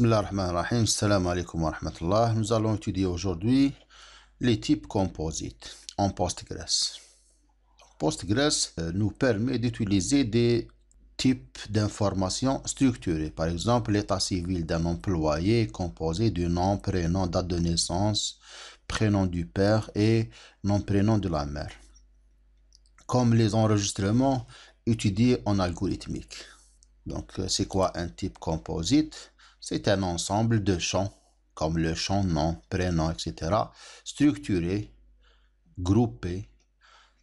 Nous allons étudier aujourd'hui les types composites en Postgres. Postgres euh, nous permet d'utiliser des types d'informations structurées. Par exemple, l'état civil d'un employé composé du nom, prénom, date de naissance, prénom du père et nom, prénom de la mère. Comme les enregistrements étudiés en algorithmique. Donc, euh, c'est quoi un type composite c'est un ensemble de champs, comme le champ nom, prénom, etc., structuré, groupé,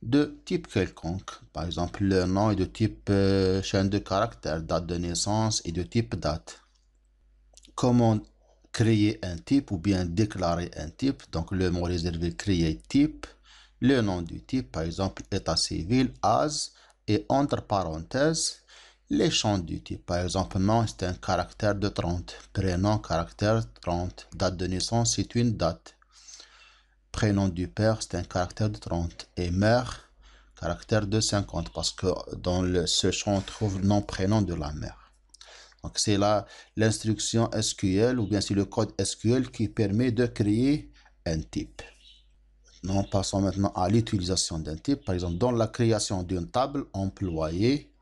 de type quelconque. Par exemple, le nom est de type euh, chaîne de caractère, date de naissance et de type date. Comment créer un type ou bien déclarer un type Donc, le mot réservé créer type. Le nom du type, par exemple, état civil, as, et entre parenthèses, les champs du type, par exemple, nom, c'est un caractère de 30. Prénom, caractère 30. Date de naissance, c'est une date. Prénom du père, c'est un caractère de 30. Et mère, caractère de 50. Parce que dans ce champ, on trouve nom, prénom de la mère. Donc, c'est là l'instruction SQL ou bien c'est le code SQL qui permet de créer un type. Nous passons maintenant à l'utilisation d'un type. Par exemple, dans la création d'une table employée,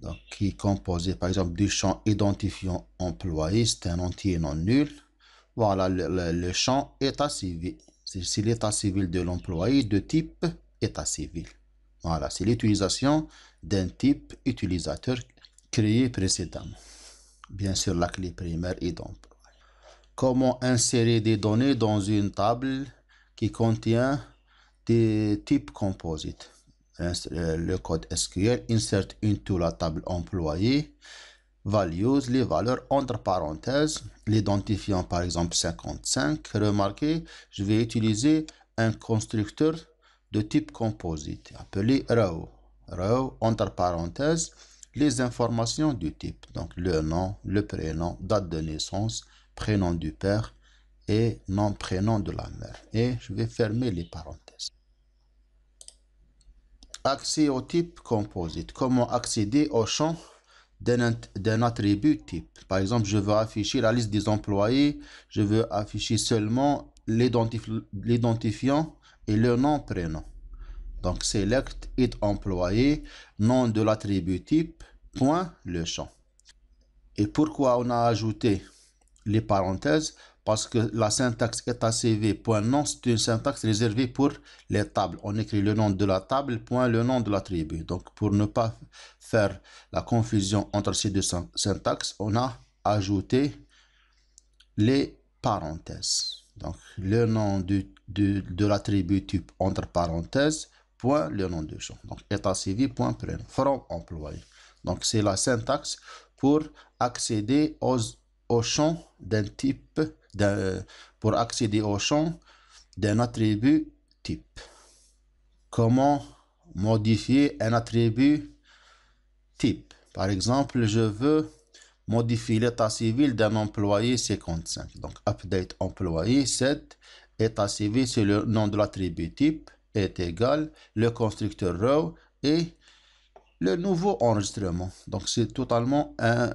donc, qui est composé par exemple du champ identifiant employé, c'est un entier non nul. Voilà, le, champ état civil. C'est l'état civil de l'employé de type état civil. Voilà, c'est l'utilisation d'un type utilisateur créé précédemment. Bien sûr, la clé primaire est d'emploi. Comment insérer des données dans une table qui contient des types composites euh, le code SQL, insert into la table employée, values, les valeurs entre parenthèses, l'identifiant par exemple 55. Remarquez, je vais utiliser un constructeur de type composite appelé row. Row entre parenthèses, les informations du type, donc le nom, le prénom, date de naissance, prénom du père et nom, prénom de la mère. Et je vais fermer les parenthèses. Accès au type composite. Comment accéder au champ d'un attribut type. Par exemple, je veux afficher la liste des employés, je veux afficher seulement l'identifiant et le nom prénom. Donc, select it employé, nom de l'attribut type, point, le champ. Et pourquoi on a ajouté les parenthèses parce que la syntaxe etacv c'est une syntaxe réservée pour les tables. On écrit le nom de la table point le nom de l'attribut. Donc, pour ne pas faire la confusion entre ces deux syntaxes, on a ajouté les parenthèses. Donc, le nom de l'attribut type entre parenthèses point le nom de champ. Donc, etacv point employé. Donc, c'est la syntaxe pour accéder aux au champ d'un type, pour accéder au champ d'un attribut type. Comment modifier un attribut type Par exemple, je veux modifier l'état civil d'un employé 55. Donc, update employé 7, état civil, c'est le nom de l'attribut type, est égal, le constructeur row et le nouveau enregistrement. Donc, c'est totalement un,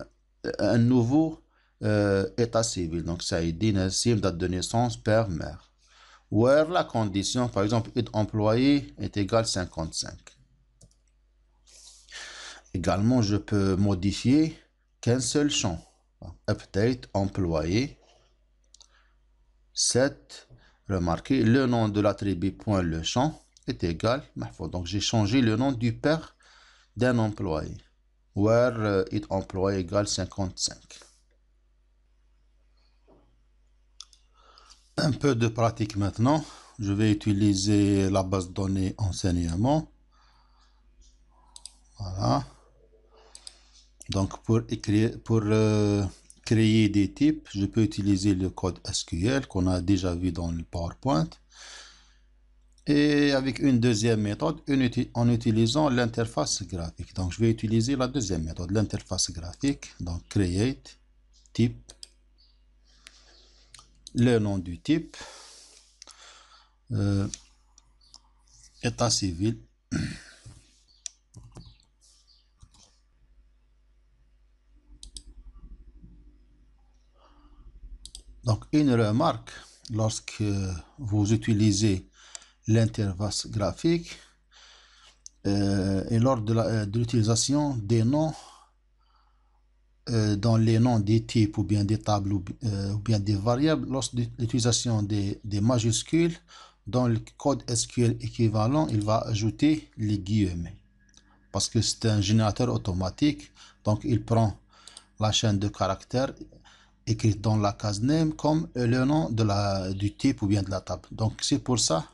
un nouveau euh, état civil. Donc, ça est dit date de naissance, père, mère. Where la condition, par exemple, id employé est égal 55. Également, je peux modifier qu'un seul champ. Update, employé. 7, remarquez, le nom de l'attribut point le champ est égal Donc, j'ai changé le nom du père d'un employé. Where euh, est employé égale 55. Un peu de pratique maintenant. Je vais utiliser la base de données enseignement. Voilà. Donc pour, euh, créer des types, je peux utiliser le code SQL qu'on a déjà vu dans le PowerPoint. Et avec une deuxième méthode, en utilisant l'interface graphique. Donc je vais utiliser la deuxième méthode, l'interface graphique. Donc create type le nom du type, euh, état civil, Donc, une remarque, lorsque vous utilisez l'interface graphique euh, et lors euh, de l'utilisation des noms euh, dans les noms des types ou bien des tables ou, euh, bien des variables lors de l'utilisation des, des, majuscules dans le code SQL équivalent il va ajouter les guillemets parce que c'est un générateur automatique donc il prend la chaîne de caractères écrite dans la case name comme le nom de la, du type ou bien de la table donc c'est pour ça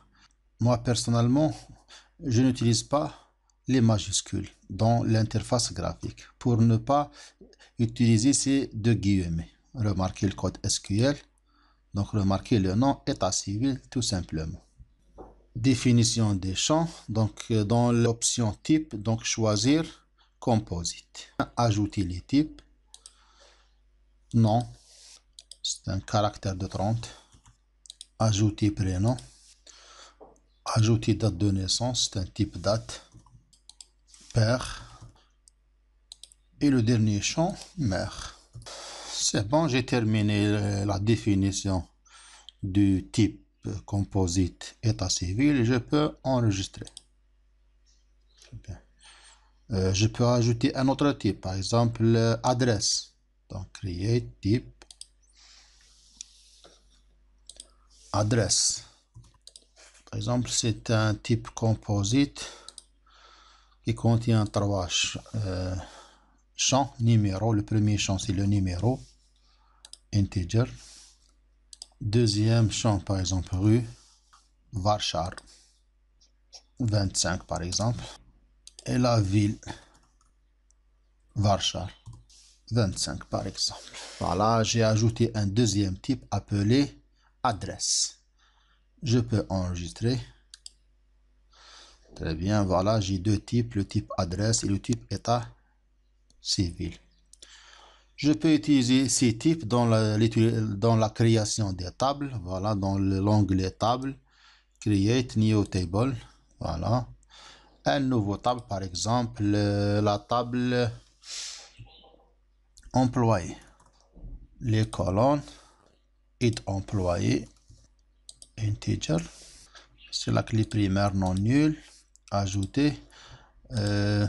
moi personnellement je n'utilise pas les majuscules dans l'interface graphique pour ne pas utiliser ces deux guillemets. Remarquez le code SQL, donc remarquez le nom état civil tout simplement. Définition des champs, donc euh, dans l'option type, donc choisir composite. Ajouter les types. Nom, c'est un caractère de 30. Ajouter prénom. Ajouter date de naissance, c'est un type date et le dernier champ, mère. C'est bon, j'ai terminé la définition du type composite état civil. Je peux enregistrer. Euh, je peux ajouter un autre type, par exemple euh, adresse. Donc, create type adresse. Par exemple, c'est un type composite contient trois euh, champs numéro Le premier champ, c'est le numéro, integer. Deuxième champ, par exemple, rue, Varchar, 25 par exemple. Et la ville, Varchar, 25 par exemple. Voilà, j'ai ajouté un deuxième type appelé adresse. Je peux enregistrer. Très bien, voilà, j'ai deux types, le type adresse et le type état civil. Je peux utiliser ces types dans la, création des tables. Voilà, dans l'onglet table, Create New Table. Voilà. Un nouveau table, par exemple, euh, la table employé. Les colonnes it employé, integer. C'est la clé primaire non nulle ajouter euh,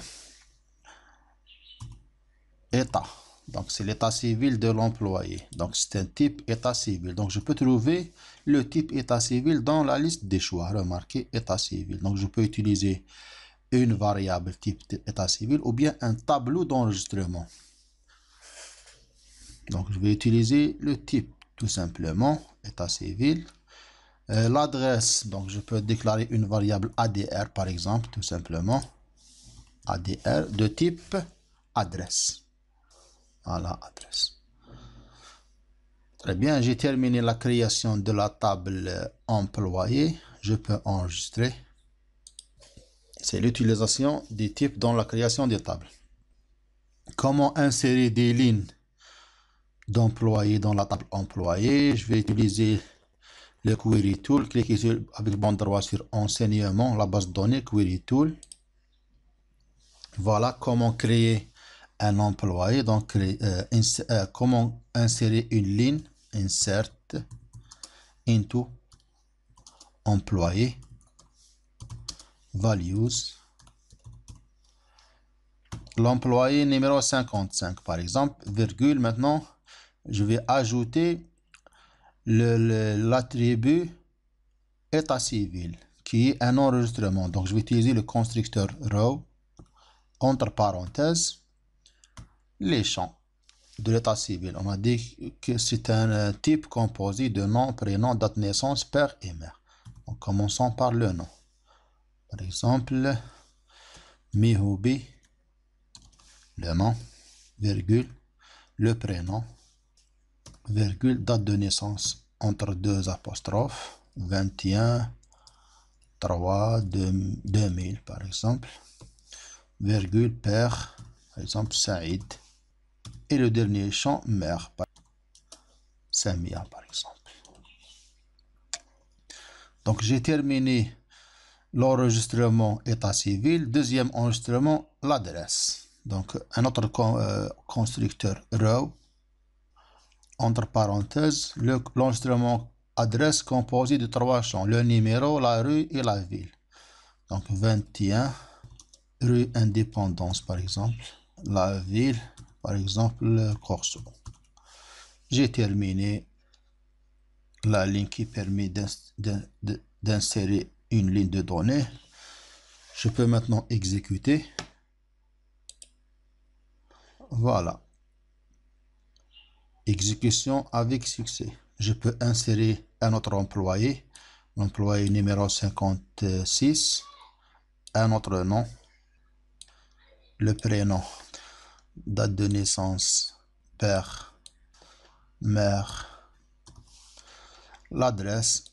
état. Donc, c'est l'état civil de l'employé. Donc, c'est un type état civil. Donc, je peux trouver le type état civil dans la liste des choix. Remarquez, état civil. Donc, je peux utiliser une variable type état civil ou bien un tableau d'enregistrement. Donc, je vais utiliser le type tout simplement, état civil. Euh, l'adresse, donc je peux déclarer une variable ADR par exemple, tout simplement. ADR de type adresse. Voilà, adresse. Très bien, j'ai terminé la création de la table employée. Je peux enregistrer. C'est l'utilisation des types dans la création des tables. Comment insérer des lignes d'employés dans la table employée Je vais utiliser le query tool, cliquez sur, avec le bon droit sur enseignement, la base de données, query tool. Voilà comment créer un employé, donc euh, euh, comment insérer une ligne, insert into employé values l'employé numéro 55 par exemple virgule maintenant je vais ajouter l'attribut état civil, qui est un enregistrement. Donc, je vais utiliser le constructeur row, entre parenthèses, les champs de l'état civil. On a dit que c'est un euh, type composé de nom, prénom, date de naissance, père et mère. en commençons par le nom. Par exemple, Mihoubi, le nom, virgule, le prénom, virgule, date de naissance entre deux apostrophes, 21 3 2000 par exemple, virgule, père, par exemple, Saïd, et le dernier champ, mère, par Samia par exemple. Donc j'ai terminé l'enregistrement état civil, deuxième enregistrement, l'adresse. Donc un autre euh, constructeur row entre parenthèses, l'enregistrement adresse composé de trois champs, le numéro, la rue et la ville. Donc 21, rue Indépendance par exemple, la ville par exemple Corso. J'ai terminé la ligne qui permet d'insérer une ligne de données. Je peux maintenant exécuter. Voilà. Exécution avec succès. Je peux insérer un autre employé, l'employé numéro 56, un autre nom, le prénom, date de naissance, père, mère, l'adresse,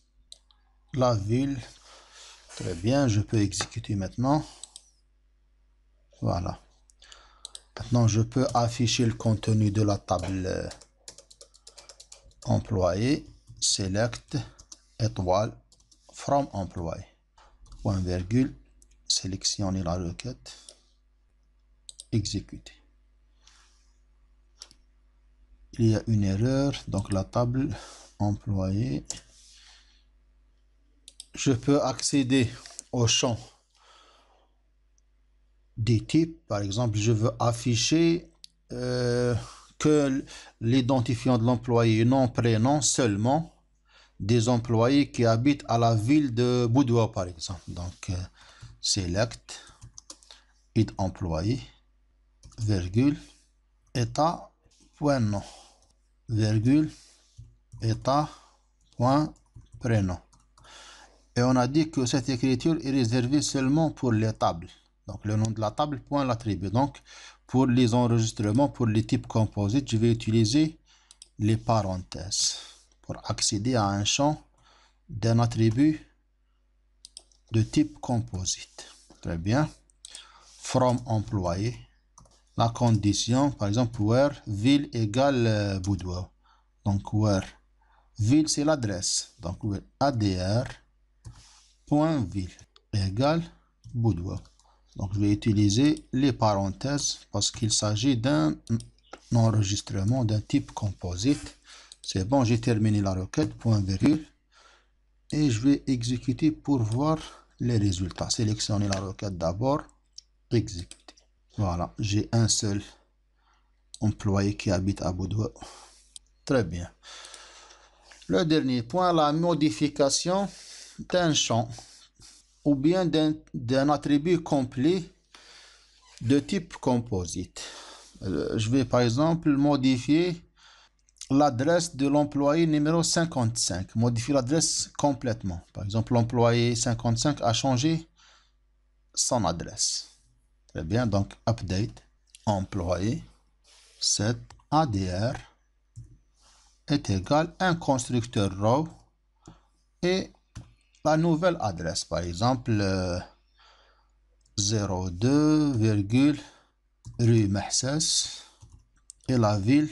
la ville. Très bien, je peux exécuter maintenant. Voilà. Maintenant, je peux afficher le contenu de la table employé, select étoile from employé. Point virgule, sélectionner la requête, exécuter. Il y a une erreur, donc la table employé Je peux accéder au champ des types. Par exemple, je veux afficher euh, que l'identifiant de l'employé, non prénom seulement des employés qui habitent à la ville de Boudoua, par exemple. Donc, euh, select id employé, virgule, état, point nom, virgule, état, point prénom. Et on a dit que cette écriture est réservée seulement pour les tables. Donc, le nom de la table, point l'attribut. Donc, pour les enregistrements, pour les types composites, je vais utiliser les parenthèses pour accéder à un champ d'un attribut de type composite. Très bien. From employé. La condition, par exemple, where ville égale euh, boudoir. Donc, where ville, c'est l'adresse. Donc, where adr.ville égale boudoir. Donc, je vais utiliser les parenthèses parce qu'il s'agit d'un enregistrement d'un type composite. C'est bon, j'ai terminé la requête, point virgule. Et je vais exécuter pour voir les résultats. Sélectionner la requête d'abord, exécuter. Voilà, j'ai un seul employé qui habite à Boudoua. Très bien. Le dernier point, la modification d'un champ ou bien d'un attribut complet de type composite. Euh, je vais par exemple modifier l'adresse de l'employé numéro 55, modifier l'adresse complètement. Par exemple, l'employé 55 a changé son adresse. Très bien, donc update, employé, set adr est égal un constructeur row et nouvelle adresse. Par exemple, 02, euh, rue Mahsas et la ville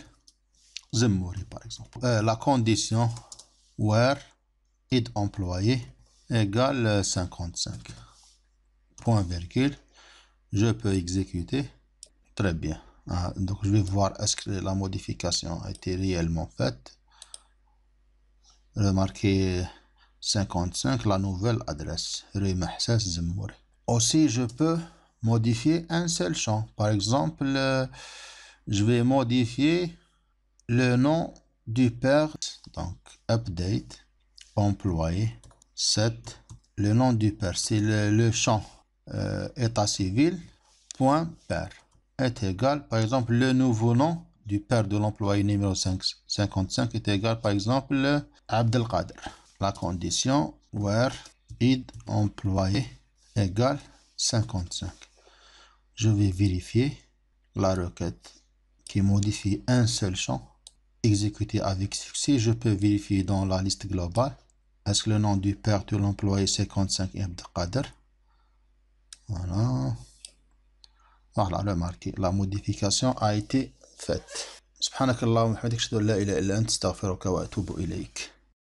Zemmouri, par exemple. Euh, la condition where est employé égale 55. Point virgule. Je peux exécuter. Très bien. Ah, donc, je vais voir est-ce que la modification a été réellement faite. Remarquez 55 la nouvelle adresse, Aussi, je peux modifier un seul champ. Par exemple, euh, je vais modifier le nom du père. Donc, update, employé, 7, le nom du père, c'est le, champ euh, état civil, point père, est égal, par exemple, le nouveau nom du père de l'employé numéro 5, 55 est égal, par exemple, Abdelkader la condition where id employé égale 55. Je vais vérifier la requête qui modifie un seul champ exécuté avec succès. Je peux vérifier dans la liste globale est-ce que le nom du père de l'employé 55 Abdelkader Voilà. Voilà, remarquez, la modification a été faite.